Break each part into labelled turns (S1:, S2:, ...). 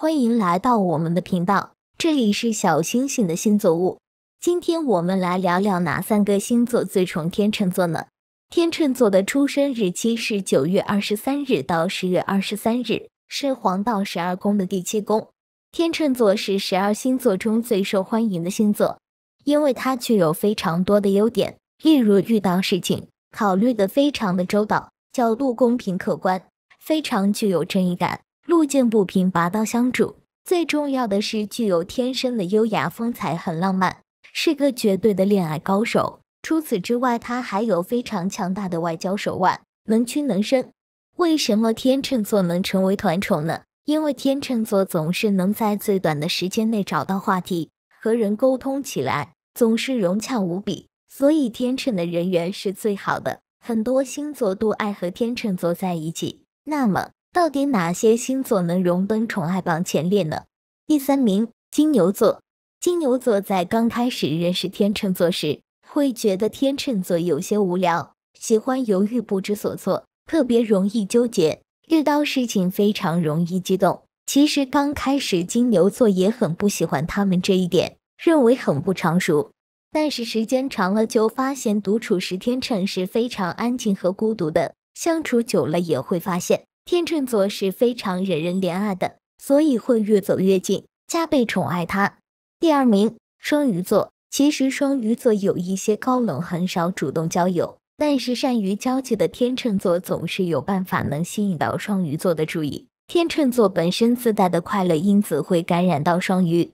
S1: 欢迎来到我们的频道，这里是小星星的星座屋。今天我们来聊聊哪三个星座最宠天秤座呢？天秤座的出生日期是九月二十三日到十月二十三日，是黄道十二宫的第七宫。天秤座是十二星座中最受欢迎的星座，因为它具有非常多的优点，例如遇到事情考虑的非常的周到，角度公平客观，非常具有正义感。路见不平，拔刀相助。最重要的是，具有天生的优雅风采，很浪漫，是个绝对的恋爱高手。除此之外，他还有非常强大的外交手腕，能屈能伸。为什么天秤座能成为团宠呢？因为天秤座总是能在最短的时间内找到话题，和人沟通起来总是融洽无比，所以天秤的人缘是最好的，很多星座都爱和天秤座在一起。那么。到底哪些星座能荣登宠爱榜前列呢？第三名，金牛座。金牛座在刚开始认识天秤座时，会觉得天秤座有些无聊，喜欢犹豫不知所措，特别容易纠结。遇到事情非常容易激动。其实刚开始金牛座也很不喜欢他们这一点，认为很不成熟。但是时间长了就发现，独处时天秤是非常安静和孤独的。相处久了也会发现。天秤座是非常惹人怜爱的，所以会越走越近，加倍宠爱他。第二名，双鱼座。其实双鱼座有一些高冷，很少主动交友，但是善于交际的天秤座总是有办法能吸引到双鱼座的注意。天秤座本身自带的快乐因子会感染到双鱼，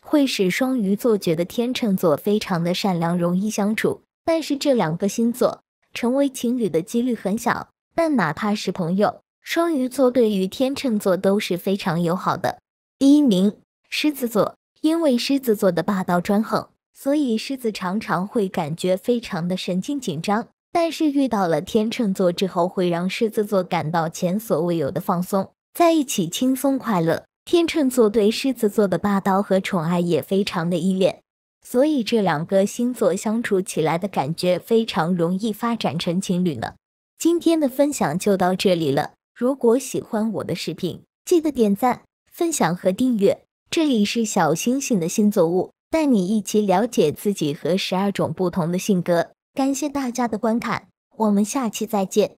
S1: 会使双鱼座觉得天秤座非常的善良，容易相处。但是这两个星座成为情侣的几率很小，但哪怕是朋友。双鱼座对于天秤座都是非常友好的。第一名，狮子座，因为狮子座的霸道专横，所以狮子常常会感觉非常的神经紧张。但是遇到了天秤座之后，会让狮子座感到前所未有的放松，在一起轻松快乐。天秤座对狮子座的霸道和宠爱也非常的依恋，所以这两个星座相处起来的感觉非常容易发展成情侣呢。今天的分享就到这里了。如果喜欢我的视频，记得点赞、分享和订阅。这里是小星星的星座屋，带你一起了解自己和十二种不同的性格。感谢大家的观看，我们下期再见。